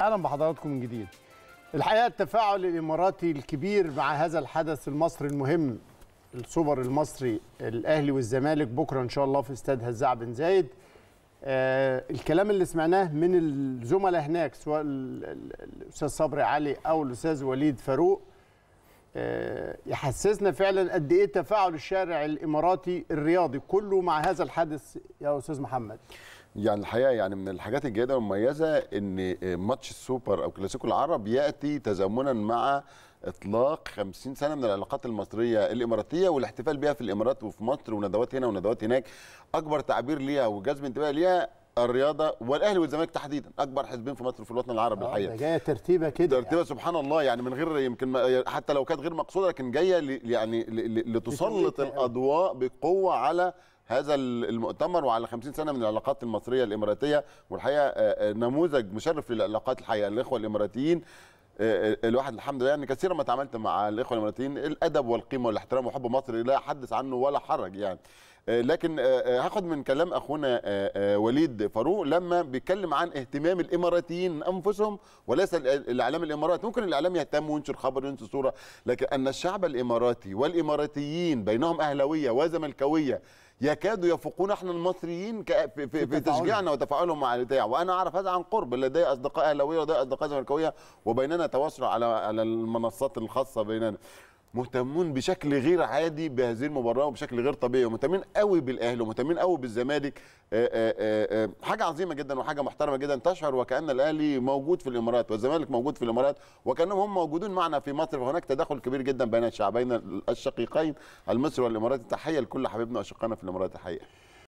اهلا بحضراتكم من جديد الحقيقه التفاعل الاماراتي الكبير مع هذا الحدث المصري المهم السوبر المصري الاهلي والزمالك بكره ان شاء الله في استاد هزاع بن زايد آه الكلام اللي سمعناه من الزملاء هناك سواء الاستاذ صبري علي او الاستاذ وليد فاروق آه، يحسسنا فعلا قد ايه تفاعل الشارع الاماراتي الرياضي كله مع هذا الحدث يا استاذ محمد يعني الحقيقه يعني من الحاجات الجيده والمميزه ان آه، ماتش السوبر او كلاسيكو العرب ياتي تزامنا مع اطلاق 50 سنه من العلاقات المصريه الاماراتيه والاحتفال بها في الامارات وفي مصر وندوات هنا وندوات هناك اكبر تعبير ليها وجذب انتباه ليها الرياضه والاهلي والزمالك تحديدا اكبر حزبين في مصر في الوطن العربي آه، الحقيقه جايه ترتيبه كده يعني. ترتيبه يعني. سبحان الله يعني من غير يمكن حتى لو كانت غير مقصوده لكن جايه يعني لتسلط يعني. الاضواء بقوه على هذا المؤتمر وعلى 50 سنه من العلاقات المصريه الاماراتيه والحقيقه آه، آه، نموذج مشرف للعلاقات الحقيقه الاخوه الاماراتيين الواحد الحمد لله يعني كثيرا ما تعاملت مع الاخوه الاماراتيين الادب والقيمه والاحترام وحب مصر لا حدث عنه ولا حرج يعني آه، لكن آه، آه، هاخد من كلام اخونا وليد فاروق لما بيتكلم عن اهتمام الاماراتيين انفسهم وليس الاعلام الاماراتي ممكن الاعلام يهتم وينشر خبر وينشر صوره لكن ان الشعب الاماراتي والاماراتيين بينهم اهلاويه وزملكاويه يكادوا يفوقون احنا المصريين في, في, في تشجيعنا وتفاعلهم مع البتاع وانا اعرف هذا عن قرب لدي اصدقاء اهلاويه ولدي اصدقاء زملكاويه وبيننا تواصل على على المنصات الخاصه بيننا مهتمون بشكل غير عادي بهذه المباراه وبشكل غير طبيعي ومهتمين قوي بالاهلي ومهتمين قوي بالزمالك آه، آه، آه، حاجه عظيمه جدا وحاجه محترمه جدا تشعر وكان الاهلي موجود في الامارات والزمالك موجود في الامارات وكانهم هم موجودون معنا في مصر وهناك تداخل كبير جدا بين الشعبين الشقيقين المصري والاماراتي تحيه لكل حبيبنا واشقائنا في الامارات الحقيقه